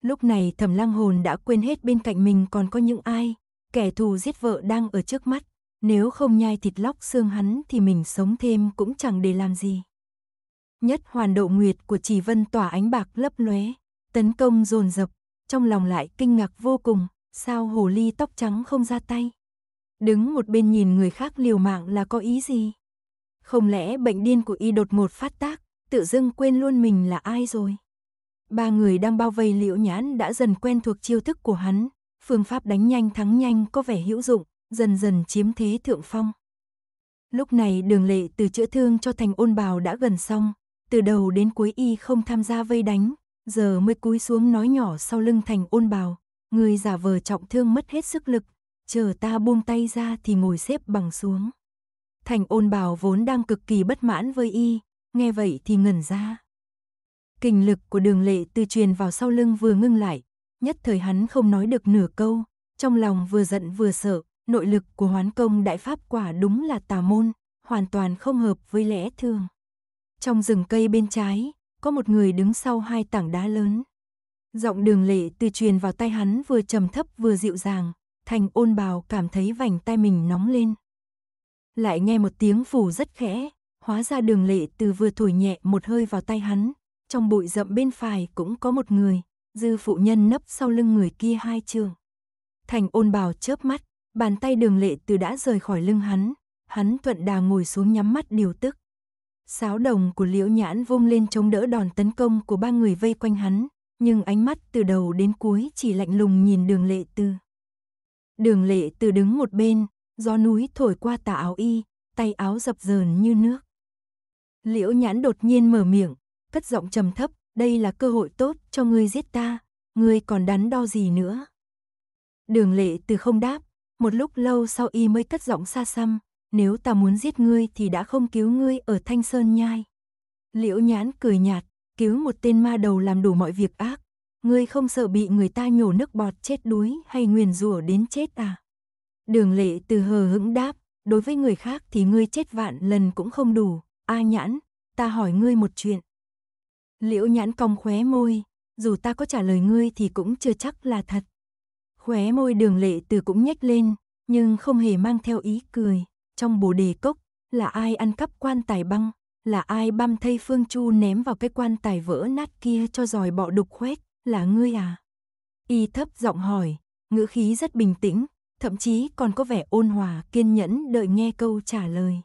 Lúc này thẩm lăng hồn đã quên hết bên cạnh mình còn có những ai, kẻ thù giết vợ đang ở trước mắt, nếu không nhai thịt lóc xương hắn thì mình sống thêm cũng chẳng để làm gì nhất hoàn độ nguyệt của trì Vân tỏa ánh bạc lấp lóe, tấn công dồn dập, trong lòng lại kinh ngạc vô cùng, sao hồ ly tóc trắng không ra tay? Đứng một bên nhìn người khác liều mạng là có ý gì? Không lẽ bệnh điên của y đột một phát tác, tự dưng quên luôn mình là ai rồi? Ba người đang bao vây liễu nhãn đã dần quen thuộc chiêu thức của hắn, phương pháp đánh nhanh thắng nhanh có vẻ hữu dụng, dần dần chiếm thế thượng phong. Lúc này đường lệ từ chữa thương cho thành ôn bào đã gần xong, từ đầu đến cuối y không tham gia vây đánh, giờ mới cúi xuống nói nhỏ sau lưng thành ôn bào, người giả vờ trọng thương mất hết sức lực, chờ ta buông tay ra thì ngồi xếp bằng xuống. Thành ôn bào vốn đang cực kỳ bất mãn với y, nghe vậy thì ngẩn ra. Kinh lực của đường lệ từ truyền vào sau lưng vừa ngưng lại, nhất thời hắn không nói được nửa câu, trong lòng vừa giận vừa sợ, nội lực của hoán công đại pháp quả đúng là tà môn, hoàn toàn không hợp với lẽ thường. Trong rừng cây bên trái, có một người đứng sau hai tảng đá lớn. Giọng đường lệ từ truyền vào tay hắn vừa trầm thấp vừa dịu dàng, thành ôn bào cảm thấy vành tay mình nóng lên. Lại nghe một tiếng phủ rất khẽ, hóa ra đường lệ từ vừa thổi nhẹ một hơi vào tay hắn, trong bụi rậm bên phải cũng có một người, dư phụ nhân nấp sau lưng người kia hai trường. Thành ôn bào chớp mắt, bàn tay đường lệ từ đã rời khỏi lưng hắn, hắn thuận đà ngồi xuống nhắm mắt điều tức. Sáo đồng của Liễu Nhãn vung lên chống đỡ đòn tấn công của ba người vây quanh hắn, nhưng ánh mắt từ đầu đến cuối chỉ lạnh lùng nhìn đường lệ tư. Đường lệ tư đứng một bên, gió núi thổi qua tà áo y, tay áo dập dờn như nước. Liễu Nhãn đột nhiên mở miệng, cất giọng trầm thấp, đây là cơ hội tốt cho ngươi giết ta, ngươi còn đắn đo gì nữa. Đường lệ từ không đáp, một lúc lâu sau y mới cất giọng xa xăm, nếu ta muốn giết ngươi thì đã không cứu ngươi ở Thanh Sơn Nhai. Liễu nhãn cười nhạt, cứu một tên ma đầu làm đủ mọi việc ác. Ngươi không sợ bị người ta nhổ nước bọt chết đuối hay nguyền rủa đến chết à? Đường lệ từ hờ hững đáp, đối với người khác thì ngươi chết vạn lần cũng không đủ. A nhãn, ta hỏi ngươi một chuyện. Liễu nhãn cong khóe môi, dù ta có trả lời ngươi thì cũng chưa chắc là thật. Khóe môi đường lệ từ cũng nhếch lên, nhưng không hề mang theo ý cười trong bồ đề cốc, là ai ăn cắp quan tài băng, là ai băm thây phương chu ném vào cái quan tài vỡ nát kia cho giòi bọ đục khoét, là ngươi à? Y thấp giọng hỏi, ngữ khí rất bình tĩnh, thậm chí còn có vẻ ôn hòa kiên nhẫn đợi nghe câu trả lời.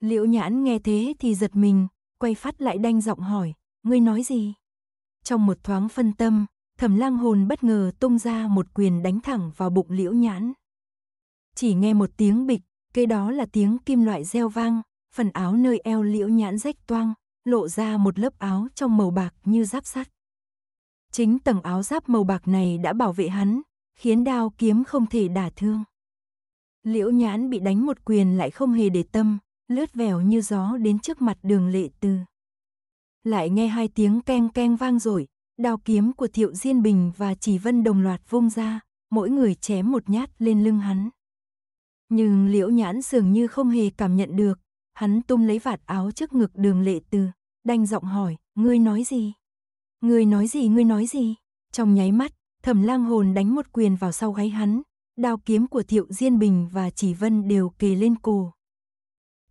Liễu nhãn nghe thế thì giật mình, quay phát lại đanh giọng hỏi, ngươi nói gì? Trong một thoáng phân tâm, thẩm lang hồn bất ngờ tung ra một quyền đánh thẳng vào bụng liễu nhãn. Chỉ nghe một tiếng bịch, kế đó là tiếng kim loại reo vang, phần áo nơi eo liễu nhãn rách toang, lộ ra một lớp áo trong màu bạc như giáp sắt. Chính tầng áo giáp màu bạc này đã bảo vệ hắn, khiến đao kiếm không thể đả thương. Liễu nhãn bị đánh một quyền lại không hề để tâm, lướt vèo như gió đến trước mặt đường lệ tư. Lại nghe hai tiếng keng keng vang rồi, đao kiếm của Thiệu Diên Bình và Chỉ Vân đồng loạt vung ra, mỗi người chém một nhát lên lưng hắn. Nhưng liễu nhãn dường như không hề cảm nhận được, hắn tung lấy vạt áo trước ngực đường lệ từ, đanh giọng hỏi, ngươi nói gì? Ngươi nói gì ngươi nói gì? Trong nháy mắt, thẩm lang hồn đánh một quyền vào sau gáy hắn, đao kiếm của Thiệu Diên Bình và Chỉ Vân đều kề lên cổ.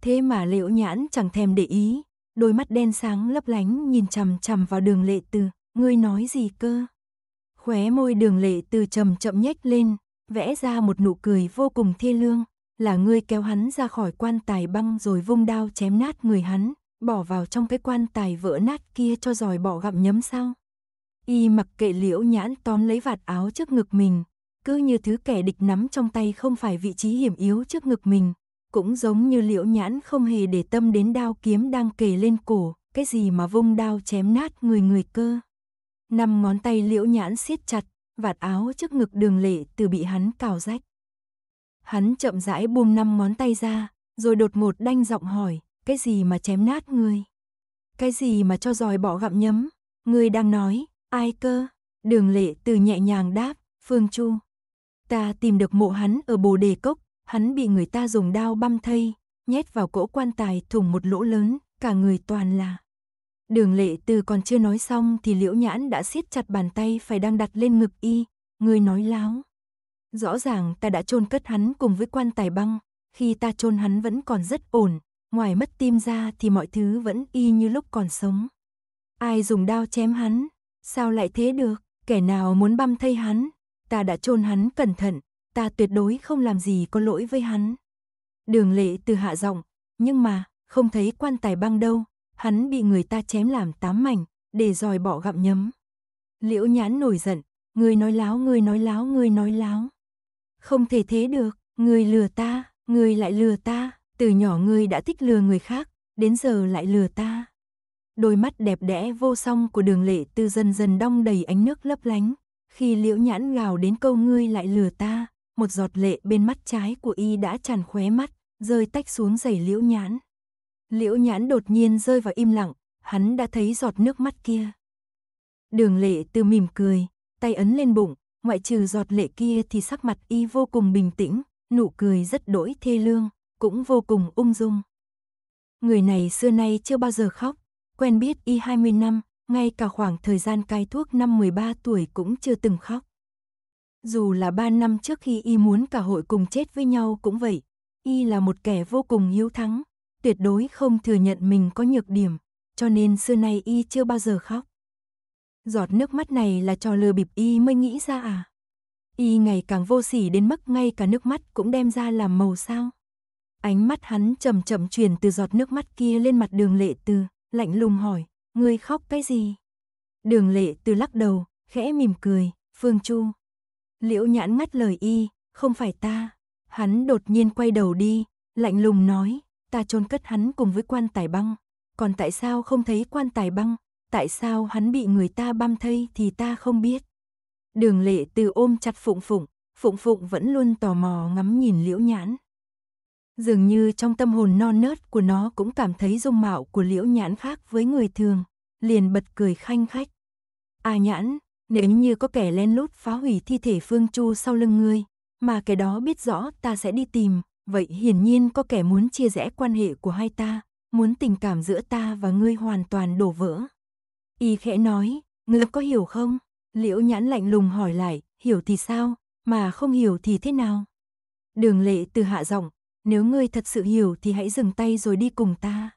Thế mà liễu nhãn chẳng thèm để ý, đôi mắt đen sáng lấp lánh nhìn chằm chằm vào đường lệ từ, ngươi nói gì cơ? Khóe môi đường lệ từ chậm chậm nhếch lên, vẽ ra một nụ cười vô cùng thê lương, là ngươi kéo hắn ra khỏi quan tài băng rồi vung đao chém nát người hắn, bỏ vào trong cái quan tài vỡ nát kia cho giỏi bỏ gặm nhấm sao? Y mặc kệ liễu nhãn tóm lấy vạt áo trước ngực mình, cứ như thứ kẻ địch nắm trong tay không phải vị trí hiểm yếu trước ngực mình, cũng giống như liễu nhãn không hề để tâm đến đao kiếm đang kề lên cổ, cái gì mà vung đao chém nát người người cơ. Năm ngón tay liễu nhãn siết chặt, vạt áo trước ngực đường lệ từ bị hắn cào rách. Hắn chậm rãi buông năm ngón tay ra, rồi đột một đanh giọng hỏi, cái gì mà chém nát ngươi? Cái gì mà cho giòi bỏ gặm nhấm? Ngươi đang nói, ai cơ? Đường lệ từ nhẹ nhàng đáp, Phương Chu. Ta tìm được mộ hắn ở bồ đề cốc, hắn bị người ta dùng đao băm thây, nhét vào cỗ quan tài thủng một lỗ lớn, cả người toàn là. Đường lệ từ còn chưa nói xong thì liễu nhãn đã siết chặt bàn tay phải đang đặt lên ngực y, người nói láo. Rõ ràng ta đã chôn cất hắn cùng với quan tài băng, khi ta chôn hắn vẫn còn rất ổn, ngoài mất tim ra thì mọi thứ vẫn y như lúc còn sống. Ai dùng đao chém hắn, sao lại thế được, kẻ nào muốn băm thây hắn, ta đã chôn hắn cẩn thận, ta tuyệt đối không làm gì có lỗi với hắn. Đường lệ từ hạ giọng, nhưng mà, không thấy quan tài băng đâu, hắn bị người ta chém làm tám mảnh, để dòi bỏ gặm nhấm. Liễu nhãn nổi giận, người nói láo, người nói láo, người nói láo. Không thể thế được, người lừa ta, người lại lừa ta, từ nhỏ người đã thích lừa người khác, đến giờ lại lừa ta. Đôi mắt đẹp đẽ vô song của đường lệ tư dần dần đong đầy ánh nước lấp lánh. Khi liễu nhãn gào đến câu ngươi lại lừa ta, một giọt lệ bên mắt trái của y đã tràn khóe mắt, rơi tách xuống giày liễu nhãn. Liễu nhãn đột nhiên rơi vào im lặng, hắn đã thấy giọt nước mắt kia. Đường lệ từ mỉm cười, tay ấn lên bụng, ngoại trừ giọt lệ kia thì sắc mặt y vô cùng bình tĩnh, nụ cười rất đỗi thê lương, cũng vô cùng ung dung. Người này xưa nay chưa bao giờ khóc, quen biết y 20 năm, ngay cả khoảng thời gian cai thuốc năm 13 tuổi cũng chưa từng khóc. Dù là 3 năm trước khi y muốn cả hội cùng chết với nhau cũng vậy, y là một kẻ vô cùng hiếu thắng, tuyệt đối không thừa nhận mình có nhược điểm, cho nên xưa nay y chưa bao giờ khóc. Giọt nước mắt này là trò lừa bịp y mới nghĩ ra à? Y ngày càng vô sỉ đến mức ngay cả nước mắt cũng đem ra làm màu sao? Ánh mắt hắn chậm chậm truyền từ giọt nước mắt kia lên mặt đường lệ từ, lạnh lùng hỏi, ngươi khóc cái gì? Đường lệ từ lắc đầu, khẽ mỉm cười, Phương Chu. Liễu nhãn ngắt lời y, không phải ta. Hắn đột nhiên quay đầu đi, lạnh lùng nói, ta chôn cất hắn cùng với quan tài băng. Còn tại sao không thấy quan tài băng, tại sao hắn bị người ta băm thây thì ta không biết. Đường lệ từ ôm chặt Phụng Phụng, Phụng Phụng vẫn luôn tò mò ngắm nhìn liễu nhãn. Dường như trong tâm hồn non nớt của nó cũng cảm thấy dung mạo của liễu nhãn khác với người thường, liền bật cười khanh khách. À nhãn, nếu như có kẻ len lút phá hủy thi thể Phương Chu sau lưng ngươi, mà kẻ đó biết rõ ta sẽ đi tìm, vậy hiển nhiên có kẻ muốn chia rẽ quan hệ của hai ta, muốn tình cảm giữa ta và ngươi hoàn toàn đổ vỡ. Y khẽ nói, ngươi có hiểu không? Liễu nhãn lạnh lùng hỏi lại, hiểu thì sao, mà không hiểu thì thế nào? Đường lệ từ hạ giọng, nếu ngươi thật sự hiểu thì hãy dừng tay rồi đi cùng ta.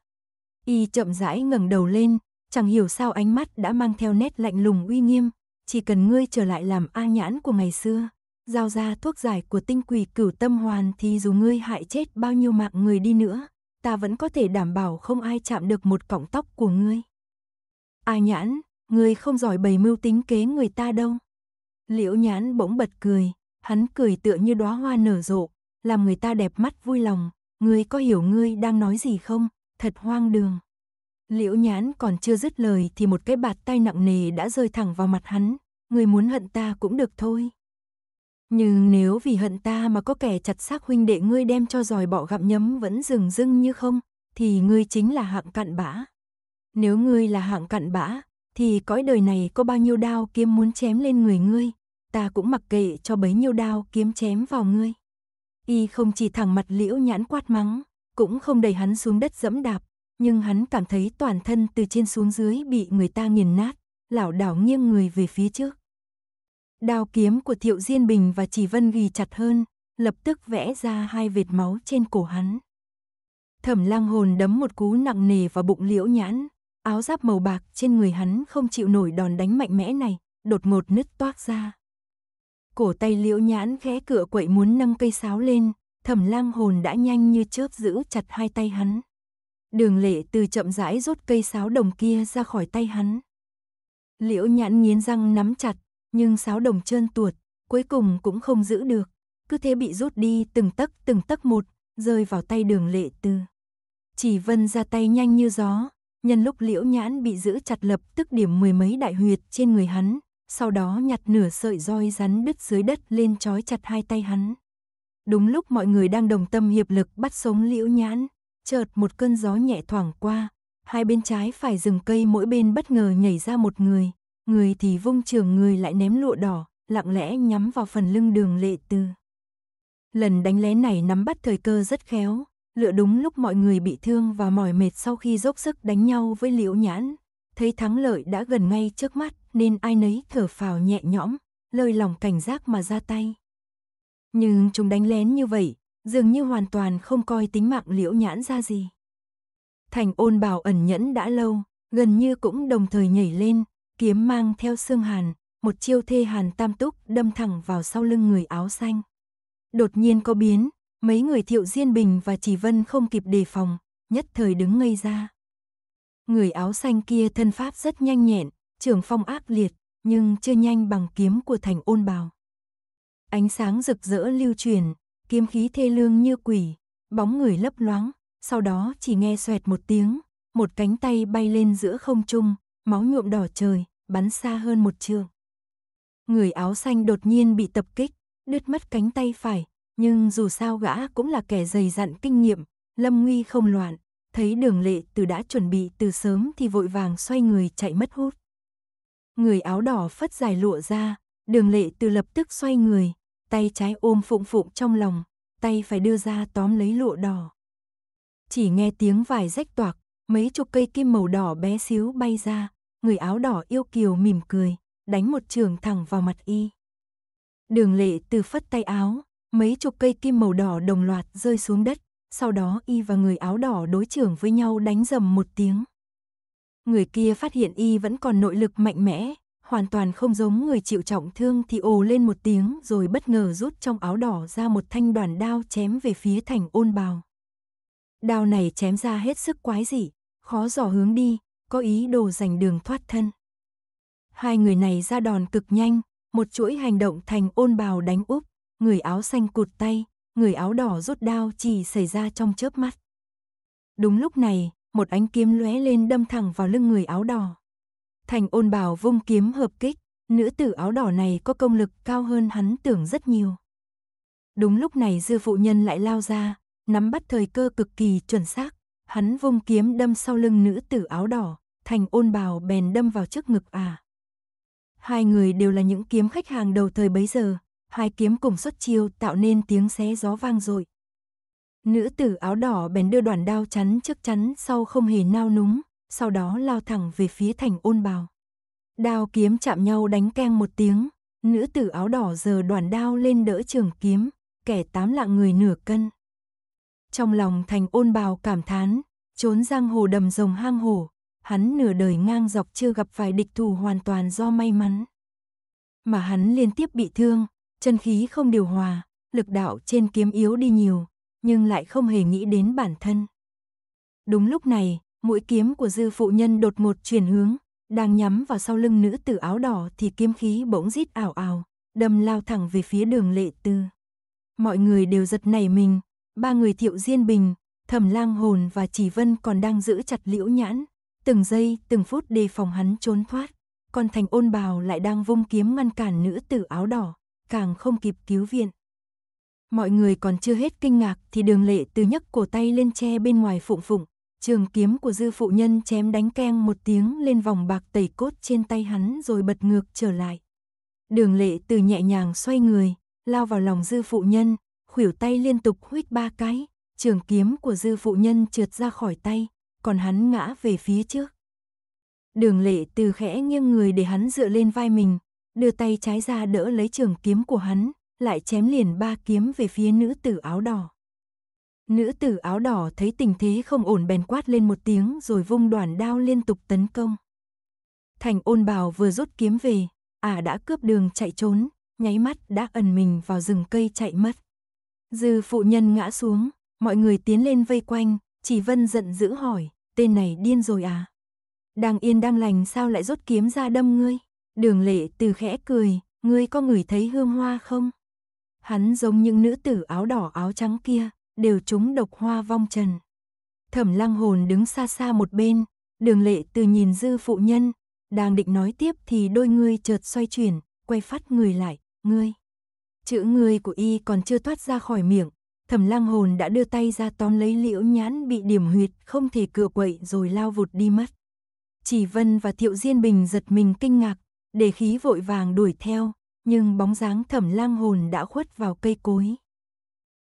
Y chậm rãi ngẩng đầu lên, chẳng hiểu sao ánh mắt đã mang theo nét lạnh lùng uy nghiêm, chỉ cần ngươi trở lại làm a nhãn của ngày xưa, giao ra thuốc giải của tinh quỷ cửu tâm hoàn thì dù ngươi hại chết bao nhiêu mạng người đi nữa, ta vẫn có thể đảm bảo không ai chạm được một cọng tóc của ngươi. A à nhãn, người không giỏi bày mưu tính kế người ta đâu. Liễu nhãn bỗng bật cười, hắn cười tựa như đóa hoa nở rộ, làm người ta đẹp mắt vui lòng, ngươi có hiểu ngươi đang nói gì không, thật hoang đường. Liễu nhãn còn chưa dứt lời thì một cái bạt tay nặng nề đã rơi thẳng vào mặt hắn, ngươi muốn hận ta cũng được thôi. Nhưng nếu vì hận ta mà có kẻ chặt xác huynh đệ ngươi đem cho giòi bọ gặm nhấm vẫn rừng rưng như không, thì ngươi chính là hạng cặn bã. Nếu ngươi là hạng cặn bã, thì cõi đời này có bao nhiêu đao kiếm muốn chém lên người ngươi, ta cũng mặc kệ cho bấy nhiêu đao kiếm chém vào ngươi. Y không chỉ thẳng mặt liễu nhãn quát mắng, cũng không đẩy hắn xuống đất dẫm đạp, nhưng hắn cảm thấy toàn thân từ trên xuống dưới bị người ta nghiền nát, lảo đảo nghiêng người về phía trước. Đao kiếm của Thiệu Diên Bình và Chỉ Vân ghi chặt hơn, lập tức vẽ ra hai vệt máu trên cổ hắn. Thẩm lang hồn đấm một cú nặng nề vào bụng liễu nhãn, Áo giáp màu bạc trên người hắn không chịu nổi đòn đánh mạnh mẽ này, đột ngột nứt toác ra. Cổ tay liễu nhãn khẽ cựa quậy muốn nâng cây sáo lên, thẩm lang hồn đã nhanh như chớp giữ chặt hai tay hắn. Đường lệ từ chậm rãi rút cây sáo đồng kia ra khỏi tay hắn. Liễu nhãn nghiến răng nắm chặt, nhưng sáo đồng trơn tuột, cuối cùng cũng không giữ được. Cứ thế bị rút đi từng tấc từng tấc một, rơi vào tay đường lệ từ. Chỉ vân ra tay nhanh như gió, nhân lúc liễu nhãn bị giữ chặt lập tức điểm mười mấy đại huyệt trên người hắn, sau đó nhặt nửa sợi roi rắn đứt dưới đất lên trói chặt hai tay hắn. Đúng lúc mọi người đang đồng tâm hiệp lực bắt sống liễu nhãn, chợt một cơn gió nhẹ thoảng qua, hai bên trái phải rừng cây mỗi bên bất ngờ nhảy ra một người, người thì vung trường người lại ném lụa đỏ, lặng lẽ nhắm vào phần lưng đường lệ tư. Lần đánh lén này nắm bắt thời cơ rất khéo, lựa đúng lúc mọi người bị thương và mỏi mệt sau khi dốc sức đánh nhau với liễu nhãn. Thấy thắng lợi đã gần ngay trước mắt nên ai nấy thở phào nhẹ nhõm, lơi lòng cảnh giác mà ra tay. Nhưng chúng đánh lén như vậy, dường như hoàn toàn không coi tính mạng liễu nhãn ra gì. Thành ôn bảo ẩn nhẫn đã lâu, gần như cũng đồng thời nhảy lên, kiếm mang theo xương hàn, một chiêu thê hàn tam túc đâm thẳng vào sau lưng người áo xanh. Đột nhiên có biến, Mấy người Thiệu Diên Bình và Chỉ Vân không kịp đề phòng, nhất thời đứng ngây ra. Người áo xanh kia thân pháp rất nhanh nhẹn, trưởng phong ác liệt, nhưng chưa nhanh bằng kiếm của thành ôn bào. Ánh sáng rực rỡ lưu truyền, kiếm khí thê lương như quỷ, bóng người lấp loáng, sau đó chỉ nghe xoẹt một tiếng, một cánh tay bay lên giữa không trung, máu nhuộm đỏ trời, bắn xa hơn một trường. Người áo xanh đột nhiên bị tập kích, đứt mất cánh tay phải, nhưng dù sao gã cũng là kẻ dày dặn kinh nghiệm, lâm nguy không loạn, thấy đường lệ từ đã chuẩn bị từ sớm thì vội vàng xoay người chạy mất hút. Người áo đỏ phất dài lụa ra, đường lệ từ lập tức xoay người, tay trái ôm phụng phụng trong lòng, tay phải đưa ra tóm lấy lụa đỏ. Chỉ nghe tiếng vải rách toạc, mấy chục cây kim màu đỏ bé xíu bay ra, người áo đỏ yêu kiều mỉm cười, đánh một trường thẳng vào mặt y. Đường lệ từ phất tay áo, Mấy chục cây kim màu đỏ đồng loạt rơi xuống đất, sau đó y và người áo đỏ đối trưởng với nhau đánh rầm một tiếng. Người kia phát hiện y vẫn còn nội lực mạnh mẽ, hoàn toàn không giống người chịu trọng thương thì ồ lên một tiếng rồi bất ngờ rút trong áo đỏ ra một thanh đoàn đao chém về phía thành ôn bào. Đao này chém ra hết sức quái dị, khó dò hướng đi, có ý đồ giành đường thoát thân. Hai người này ra đòn cực nhanh, một chuỗi hành động thành ôn bào đánh úp người áo xanh cụt tay, người áo đỏ rút đao chỉ xảy ra trong chớp mắt. Đúng lúc này, một ánh kiếm lóe lên đâm thẳng vào lưng người áo đỏ. Thành ôn bảo vung kiếm hợp kích, nữ tử áo đỏ này có công lực cao hơn hắn tưởng rất nhiều. Đúng lúc này dư phụ nhân lại lao ra, nắm bắt thời cơ cực kỳ chuẩn xác, hắn vung kiếm đâm sau lưng nữ tử áo đỏ, thành ôn bào bèn đâm vào trước ngực à. Hai người đều là những kiếm khách hàng đầu thời bấy giờ, hai kiếm cùng xuất chiêu tạo nên tiếng xé gió vang dội. Nữ tử áo đỏ bèn đưa đoàn đao chắn trước chắn sau không hề nao núng, sau đó lao thẳng về phía thành ôn bào. Đao kiếm chạm nhau đánh keng một tiếng, nữ tử áo đỏ giờ đoàn đao lên đỡ trường kiếm, kẻ tám lạng người nửa cân. Trong lòng thành ôn bào cảm thán, trốn giang hồ đầm rồng hang hổ, hắn nửa đời ngang dọc chưa gặp phải địch thủ hoàn toàn do may mắn. Mà hắn liên tiếp bị thương, chân khí không điều hòa, lực đạo trên kiếm yếu đi nhiều, nhưng lại không hề nghĩ đến bản thân. Đúng lúc này, mũi kiếm của dư phụ nhân đột một chuyển hướng, đang nhắm vào sau lưng nữ tử áo đỏ thì kiếm khí bỗng rít ảo ảo, đâm lao thẳng về phía đường lệ tư. Mọi người đều giật nảy mình, ba người thiệu diên bình, thẩm lang hồn và chỉ vân còn đang giữ chặt liễu nhãn, từng giây từng phút đề phòng hắn trốn thoát, còn thành ôn bào lại đang vung kiếm ngăn cản nữ tử áo đỏ, càng không kịp cứu viện. Mọi người còn chưa hết kinh ngạc thì đường lệ từ nhấc cổ tay lên che bên ngoài phụng phụng, trường kiếm của dư phụ nhân chém đánh keng một tiếng lên vòng bạc tẩy cốt trên tay hắn rồi bật ngược trở lại. Đường lệ từ nhẹ nhàng xoay người, lao vào lòng dư phụ nhân, khuỷu tay liên tục huýt ba cái, trường kiếm của dư phụ nhân trượt ra khỏi tay, còn hắn ngã về phía trước. Đường lệ từ khẽ nghiêng người để hắn dựa lên vai mình, đưa tay trái ra đỡ lấy trường kiếm của hắn, lại chém liền ba kiếm về phía nữ tử áo đỏ. Nữ tử áo đỏ thấy tình thế không ổn bèn quát lên một tiếng rồi vung đoàn đao liên tục tấn công. Thành ôn bào vừa rút kiếm về, à đã cướp đường chạy trốn, nháy mắt đã ẩn mình vào rừng cây chạy mất. Dư phụ nhân ngã xuống, mọi người tiến lên vây quanh, chỉ vân giận dữ hỏi, tên này điên rồi à? Đang yên đang lành sao lại rút kiếm ra đâm ngươi? Đường lệ từ khẽ cười, ngươi có ngửi thấy hương hoa không? Hắn giống những nữ tử áo đỏ áo trắng kia, đều trúng độc hoa vong trần. Thẩm lăng hồn đứng xa xa một bên, đường lệ từ nhìn dư phụ nhân, đang định nói tiếp thì đôi ngươi chợt xoay chuyển, quay phát người lại, ngươi. Chữ ngươi của y còn chưa thoát ra khỏi miệng, thẩm lang hồn đã đưa tay ra tóm lấy liễu nhãn bị điểm huyệt không thể cựa quậy rồi lao vụt đi mất. Chỉ Vân và Thiệu Diên Bình giật mình kinh ngạc Đề khí vội vàng đuổi theo, nhưng bóng dáng thẩm lang hồn đã khuất vào cây cối.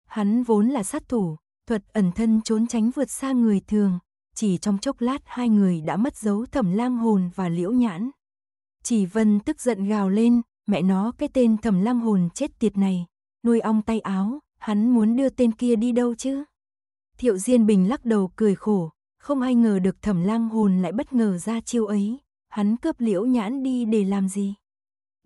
Hắn vốn là sát thủ, thuật ẩn thân trốn tránh vượt xa người thường, chỉ trong chốc lát hai người đã mất dấu thẩm lang hồn và liễu nhãn. Chỉ vân tức giận gào lên, mẹ nó cái tên thẩm lang hồn chết tiệt này, nuôi ong tay áo, hắn muốn đưa tên kia đi đâu chứ? Thiệu Diên Bình lắc đầu cười khổ, không ai ngờ được thẩm lang hồn lại bất ngờ ra chiêu ấy hắn cướp liễu nhãn đi để làm gì?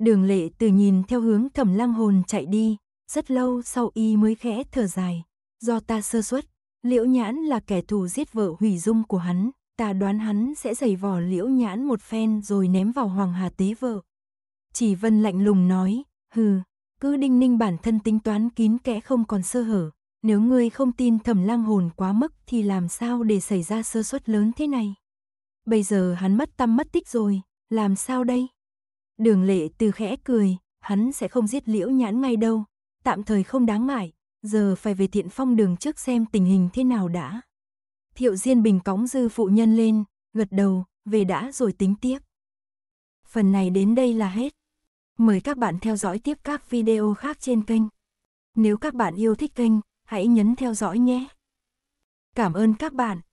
Đường lệ từ nhìn theo hướng thẩm lang hồn chạy đi, rất lâu sau y mới khẽ thở dài. Do ta sơ suất, liễu nhãn là kẻ thù giết vợ hủy dung của hắn, ta đoán hắn sẽ giày vò liễu nhãn một phen rồi ném vào hoàng hà tế vợ. Chỉ vân lạnh lùng nói, hừ, cứ đinh ninh bản thân tính toán kín kẽ không còn sơ hở. Nếu ngươi không tin thẩm lang hồn quá mức thì làm sao để xảy ra sơ suất lớn thế này? bây giờ hắn mất tâm mất tích rồi, làm sao đây? Đường lệ từ khẽ cười, hắn sẽ không giết liễu nhãn ngay đâu, tạm thời không đáng ngại, giờ phải về thiện phong đường trước xem tình hình thế nào đã. Thiệu Diên Bình cóng dư phụ nhân lên, gật đầu, về đã rồi tính tiếp. Phần này đến đây là hết. Mời các bạn theo dõi tiếp các video khác trên kênh. Nếu các bạn yêu thích kênh, hãy nhấn theo dõi nhé. Cảm ơn các bạn.